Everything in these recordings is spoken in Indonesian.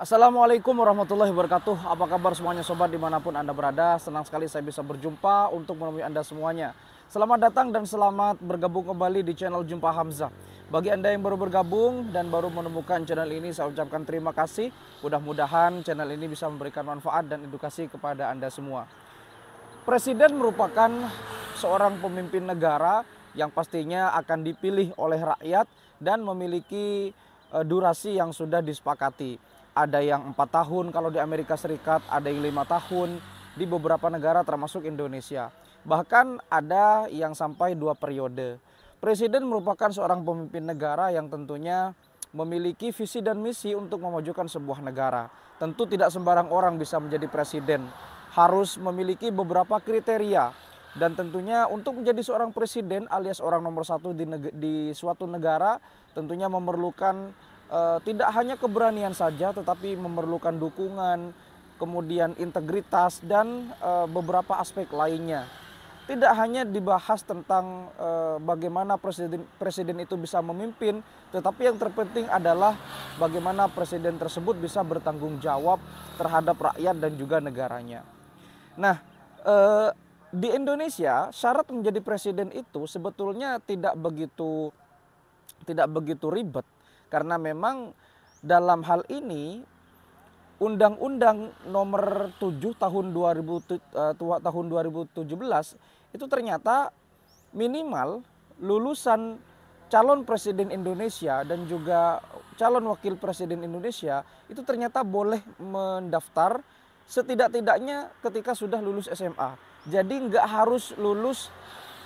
Assalamualaikum warahmatullahi wabarakatuh. Apa kabar semuanya sobat dimanapun Anda berada. Senang sekali saya bisa berjumpa untuk menemui Anda semuanya. Selamat datang dan selamat bergabung kembali di channel Jumpa Hamzah. Bagi Anda yang baru bergabung dan baru menemukan channel ini, saya ucapkan terima kasih. Mudah-mudahan channel ini bisa memberikan manfaat dan edukasi kepada Anda semua. Presiden merupakan seorang pemimpin negara yang pastinya akan dipilih oleh rakyat dan memiliki eh, durasi yang sudah disepakati ada yang empat tahun kalau di Amerika Serikat, ada yang lima tahun di beberapa negara termasuk Indonesia. Bahkan ada yang sampai dua periode. Presiden merupakan seorang pemimpin negara yang tentunya memiliki visi dan misi untuk memajukan sebuah negara. Tentu tidak sembarang orang bisa menjadi presiden. Harus memiliki beberapa kriteria dan tentunya untuk menjadi seorang presiden alias orang nomor satu di, di suatu negara tentunya memerlukan Eh, tidak hanya keberanian saja tetapi memerlukan dukungan, kemudian integritas dan uh, beberapa aspek lainnya. Tidak hanya dibahas tentang uh, bagaimana presiden presiden itu bisa memimpin, tetapi yang terpenting adalah bagaimana presiden tersebut bisa bertanggung jawab terhadap rakyat dan juga negaranya. Nah, di Indonesia syarat menjadi presiden itu sebetulnya tidak begitu tidak begitu ribet karena memang dalam hal ini Undang-Undang Nomor 7 Tahun 2000 eh, Tahun 2017 itu ternyata minimal lulusan calon presiden Indonesia dan juga calon wakil presiden Indonesia itu ternyata boleh mendaftar setidak-tidaknya ketika sudah lulus SMA. Jadi nggak harus lulus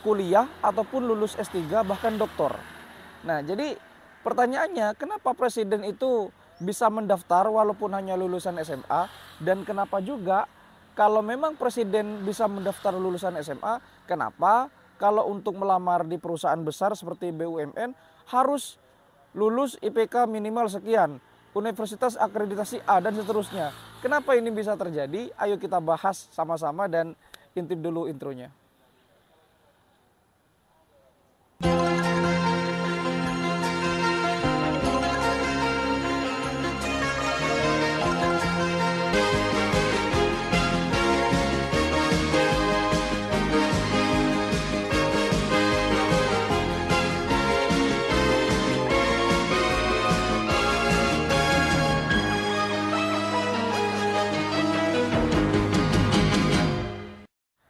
kuliah ataupun lulus S3 bahkan doktor. Nah jadi Pertanyaannya, kenapa presiden itu bisa mendaftar walaupun hanya lulusan SMA dan kenapa juga kalau memang presiden bisa mendaftar lulusan SMA, kenapa kalau untuk melamar di perusahaan besar seperti BUMN harus lulus IPK minimal sekian, universitas akreditasi A dan seterusnya. Kenapa ini bisa terjadi? Ayo kita bahas sama-sama dan intip dulu intronya.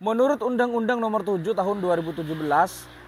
Menurut Undang-Undang Nomor 7 Tahun 2017,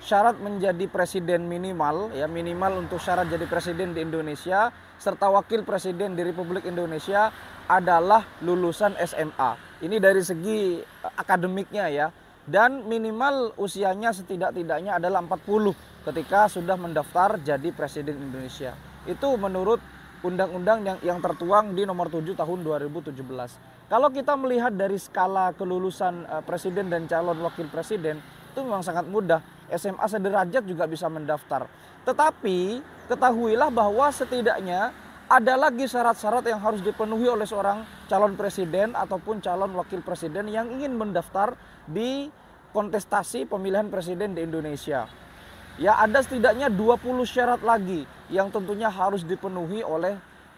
syarat menjadi presiden minimal ya minimal untuk syarat jadi presiden di Indonesia serta wakil presiden di Republik Indonesia adalah lulusan SMA. Ini dari segi e, akademiknya ya. Dan minimal usianya setidak-tidaknya adalah 40 ketika sudah mendaftar jadi presiden Indonesia. Itu menurut undang-undang yang yang tertuang di nomor 7 tahun 2017. Kalau kita melihat dari skala kelulusan uh, presiden dan calon wakil presiden, itu memang sangat mudah. SMA sederajat juga bisa mendaftar. Tetapi ketahuilah bahwa setidaknya ada lagi syarat-syarat yang harus dipenuhi oleh seorang calon presiden ataupun calon wakil presiden yang ingin mendaftar di kontestasi pemilihan presiden di Indonesia. Ya ada setidaknya 20 syarat lagi yang tentunya harus dipenuhi oleh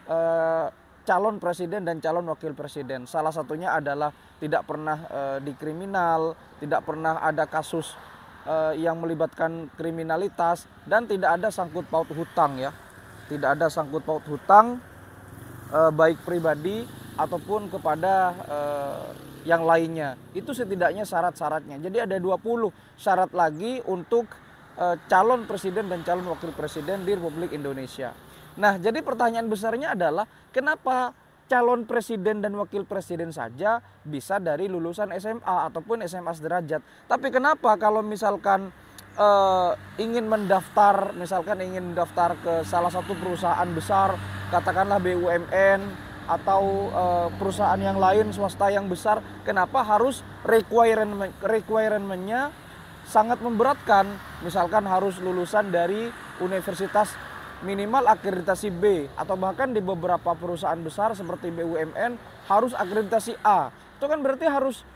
uh, calon presiden dan calon wakil presiden. Salah satunya adalah tidak pernah e, eh, dikriminal, tidak pernah ada kasus e, yang melibatkan kriminalitas dan tidak ada sangkut paut hutang ya. Tidak ada sangkut paut hutang e, baik pribadi ataupun kepada e, yang lainnya. Itu setidaknya syarat-syaratnya. Jadi ada 20 syarat lagi untuk calon presiden dan calon wakil presiden di Republik Indonesia. Nah, jadi pertanyaan besarnya adalah kenapa calon presiden dan wakil presiden saja bisa dari lulusan SMA ataupun SMA sederajat. Tapi kenapa kalau misalkan e, ingin mendaftar, misalkan ingin mendaftar ke salah satu perusahaan besar, katakanlah BUMN atau e, perusahaan yang lain swasta yang besar, kenapa harus requirement requirement-nya sangat memberatkan? Misalkan harus lulusan dari universitas minimal akreditasi B atau bahkan di beberapa perusahaan besar seperti BUMN harus akreditasi A. Itu kan berarti harus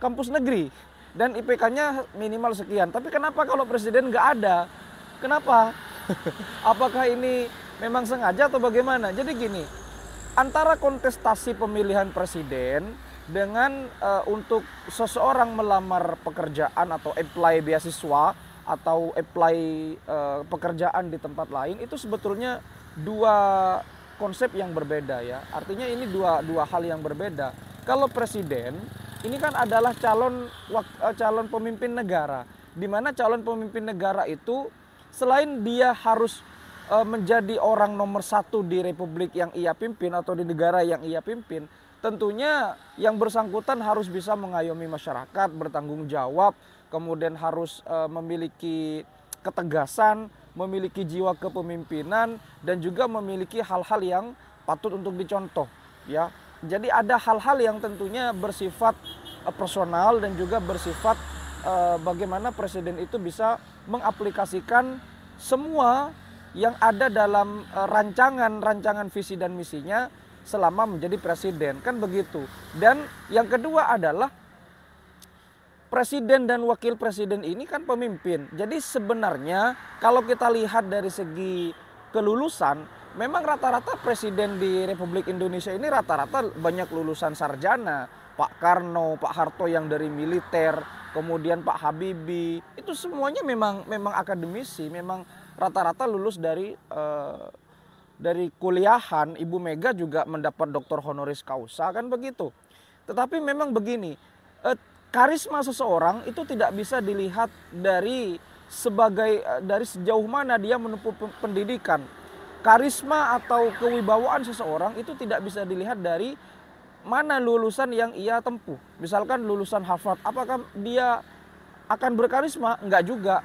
kampus negeri dan IPK-nya minimal sekian. Tapi kenapa kalau presiden nggak ada? Kenapa? Apakah ini memang sengaja atau bagaimana? Jadi gini, antara kontestasi pemilihan presiden dengan uh, untuk seseorang melamar pekerjaan atau apply beasiswa atau apply uh, pekerjaan di tempat lain itu sebetulnya dua konsep yang berbeda ya. Artinya ini dua dua hal yang berbeda. Kalau presiden ini kan adalah calon eh, calon pemimpin negara di mana calon pemimpin negara itu selain dia harus eh, menjadi orang nomor satu di republik yang ia pimpin atau di negara yang ia pimpin tentunya yang bersangkutan harus bisa mengayomi masyarakat bertanggung jawab kemudian harus uh, memiliki ketegasan, memiliki jiwa kepemimpinan dan juga memiliki hal-hal yang patut untuk dicontoh ya. Jadi ada hal-hal yang tentunya bersifat uh, personal dan juga bersifat uh, bagaimana presiden itu bisa mengaplikasikan semua yang ada dalam rancangan-rancangan visi dan misinya selama menjadi presiden kan begitu. Dan yang kedua adalah presiden dan wakil presiden ini kan pemimpin. Jadi sebenarnya kalau kita lihat dari segi kelulusan, memang rata-rata presiden di Republik Indonesia ini rata-rata banyak lulusan sarjana. Pak Karno, Pak Harto yang dari militer, kemudian Pak Habibie, itu semuanya memang memang akademisi, memang rata-rata lulus dari uh, dari kuliahan. Ibu Mega juga mendapat doktor honoris causa kan begitu. Tetapi memang begini, karisma seseorang itu tidak bisa dilihat dari sebagai eh, dari sejauh mana dia menempuh pendidikan. Karisma atau kewibawaan seseorang itu tidak bisa dilihat dari mana lulusan yang ia tempuh. Misalkan lulusan Harvard, apakah dia akan berkarisma? Enggak juga.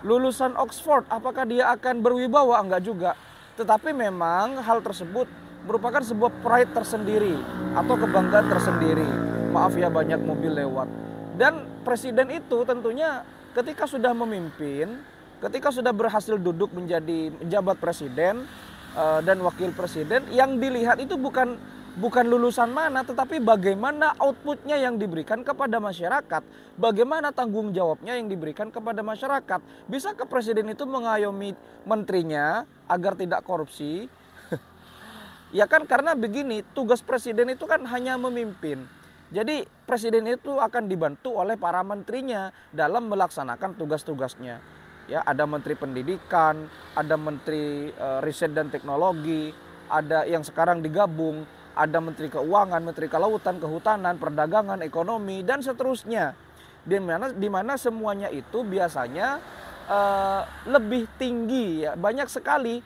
Lulusan Oxford, apakah dia akan berwibawa? Enggak juga. Tetapi memang hal tersebut merupakan sebuah pride tersendiri atau kebanggaan tersendiri maaf ya hmm. banyak mobil lewat. Dan presiden itu tentunya ketika sudah memimpin, ketika sudah berhasil duduk menjadi jabat presiden eh, dan wakil presiden, yang dilihat itu bukan bukan lulusan mana, tetapi bagaimana outputnya yang diberikan kepada masyarakat, bagaimana tanggung jawabnya yang diberikan kepada masyarakat. Bisa ke presiden itu mengayomi menterinya agar tidak korupsi? ya kan karena begini, tugas presiden itu kan hanya memimpin. Jadi presiden itu akan dibantu oleh para menterinya dalam melaksanakan tugas-tugasnya. Ya, ada menteri pendidikan, ada menteri uh, riset dan teknologi, ada yang sekarang digabung, ada menteri keuangan, menteri kelautan, kehutanan, perdagangan, ekonomi dan seterusnya. Di mana di mana semuanya itu biasanya uh, lebih tinggi ya. Banyak sekali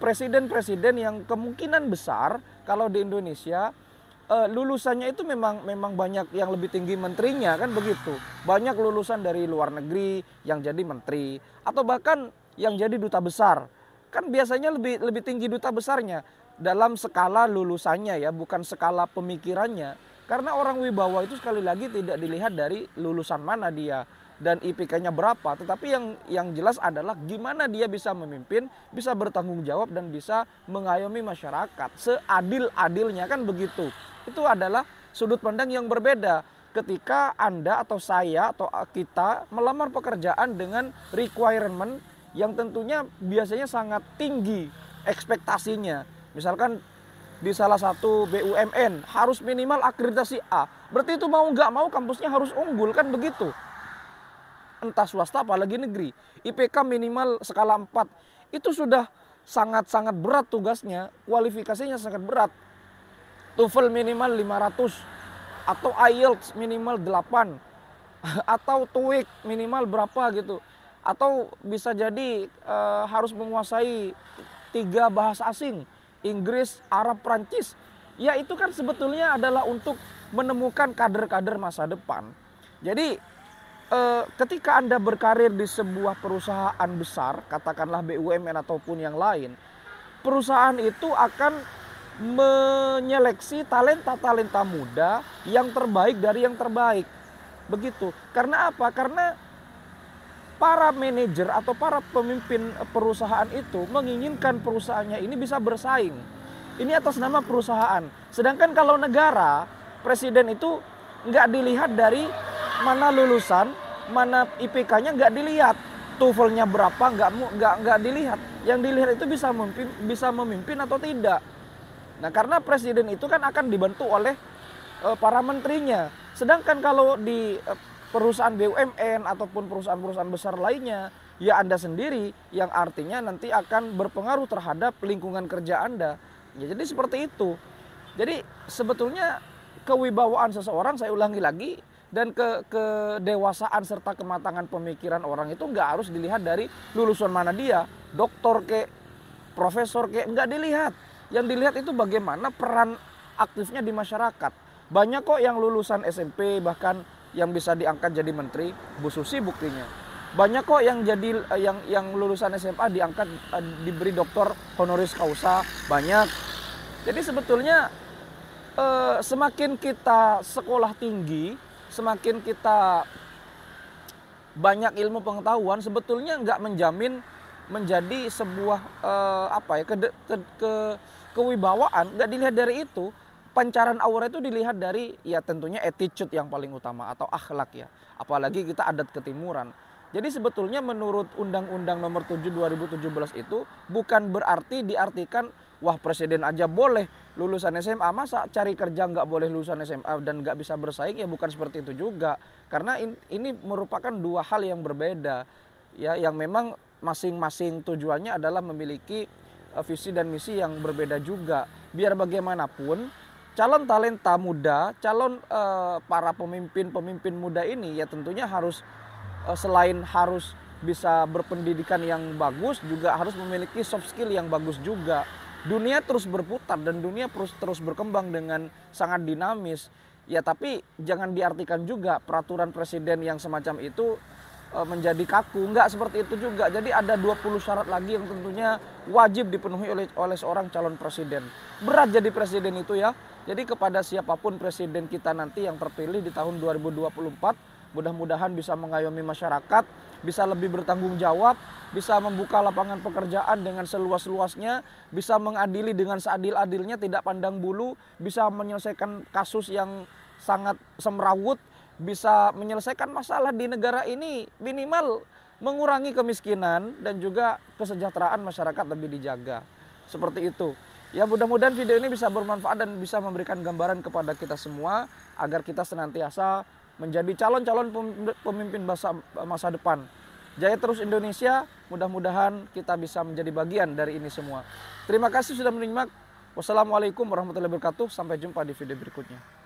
presiden-presiden yang kemungkinan besar kalau di Indonesia uh, lulusannya itu memang memang banyak yang lebih tinggi menterinya kan begitu. Banyak lulusan dari luar negeri yang jadi menteri atau bahkan yang jadi duta besar. Kan biasanya lebih lebih tinggi duta besarnya dalam skala lulusannya ya, bukan skala pemikirannya. Karena orang wibawa itu sekali lagi tidak dilihat dari lulusan mana dia, dan IPK-nya berapa, tetapi yang yang jelas adalah gimana dia bisa memimpin, bisa bertanggung jawab dan bisa mengayomi masyarakat seadil-adilnya kan begitu. Itu adalah sudut pandang yang berbeda ketika Anda atau saya atau kita melamar pekerjaan dengan requirement yang tentunya biasanya sangat tinggi ekspektasinya. Misalkan di salah satu BUMN harus minimal akreditasi A. Berarti itu mau nggak mau kampusnya harus unggul kan begitu entah swasta apalagi negeri. IPK minimal skala 4. Itu sudah sangat-sangat berat tugasnya, kualifikasinya sangat berat. TOEFL minimal 500 atau IELTS minimal 8 atau TOEIC minimal berapa gitu. Atau bisa jadi e, harus menguasai tiga bahasa asing, Inggris, Arab, Prancis. Ya itu kan sebetulnya adalah untuk menemukan kader-kader masa depan. Jadi Eh, ketika Anda berkarir di sebuah perusahaan besar, katakanlah BUMN ataupun yang lain, perusahaan itu akan menyeleksi talenta-talenta muda yang terbaik dari yang terbaik. Begitu. Karena apa? Karena para manajer atau para pemimpin perusahaan itu menginginkan perusahaannya ini bisa bersaing. Ini atas nama perusahaan. Sedangkan kalau negara, presiden itu nggak dilihat dari mana lulusan, mana IPK-nya nggak dilihat. TOEFL-nya berapa nggak nggak nggak dilihat. Yang dilihat itu bisa memimpin bisa memimpin atau tidak. Nah, karena presiden itu kan akan dibantu oleh uh, para menterinya. Sedangkan kalau di uh, perusahaan BUMN ataupun perusahaan-perusahaan besar lainnya, ya Anda sendiri yang artinya nanti akan berpengaruh terhadap lingkungan kerja Anda. Ya, jadi seperti itu. Jadi sebetulnya kewibawaan seseorang saya ulangi lagi dan ke kedewasaan serta kematangan pemikiran orang itu nggak harus dilihat dari lulusan mana dia, doktor ke, profesor ke, nggak dilihat. Yang dilihat itu bagaimana peran aktifnya di masyarakat. Banyak kok yang lulusan SMP bahkan yang bisa diangkat jadi menteri, Bu Susi buktinya. Banyak kok yang jadi yang yang lulusan SMA diangkat eh, diberi doktor honoris causa, banyak. Jadi sebetulnya eh, semakin kita sekolah tinggi, semakin kita banyak ilmu pengetahuan sebetulnya nggak menjamin menjadi sebuah eh, apa ya ke, ke, ke kewibawaan nggak dilihat dari itu pancaran aura itu dilihat dari ya tentunya attitude yang paling utama atau akhlak ya apalagi kita adat ketimuran jadi sebetulnya menurut Undang-Undang Nomor 7 2017 itu bukan berarti diartikan wah presiden aja boleh lulusan SMA masa cari kerja nggak boleh lulusan SMA dan nggak bisa bersaing ya bukan seperti itu juga karena in, ini merupakan dua hal yang berbeda ya yang memang masing-masing tujuannya adalah memiliki eh, visi dan misi yang berbeda juga biar bagaimanapun calon talenta muda calon uh, para pemimpin pemimpin muda ini ya tentunya harus Eh, selain harus bisa berpendidikan yang bagus juga harus memiliki soft skill yang bagus juga. Dunia terus berputar dan dunia terus terus berkembang dengan sangat dinamis. Ya tapi jangan diartikan juga peraturan presiden yang semacam itu eh, menjadi kaku. Enggak seperti itu juga. Jadi ada 20 syarat lagi yang tentunya wajib dipenuhi oleh oleh seorang calon presiden. Berat jadi presiden itu ya. Jadi kepada siapapun presiden kita nanti yang terpilih di tahun 2024 Mudah-mudahan bisa mengayomi masyarakat, bisa lebih bertanggung jawab, bisa membuka lapangan pekerjaan dengan seluas-luasnya, bisa mengadili dengan seadil-adilnya, tidak pandang bulu, bisa menyelesaikan kasus yang sangat semrawut, bisa menyelesaikan masalah di negara ini minimal mengurangi kemiskinan dan juga kesejahteraan masyarakat lebih dijaga. Seperti itu. Ya mudah-mudahan video ini bisa bermanfaat dan bisa memberikan gambaran kepada kita semua agar kita senantiasa menjadi calon-calon pemimpin masa, masa depan. Jaya terus Indonesia, mudah-mudahan kita bisa menjadi bagian dari ini semua. Terima kasih sudah menyimak. Wassalamualaikum warahmatullahi wabarakatuh. Sampai jumpa di video berikutnya.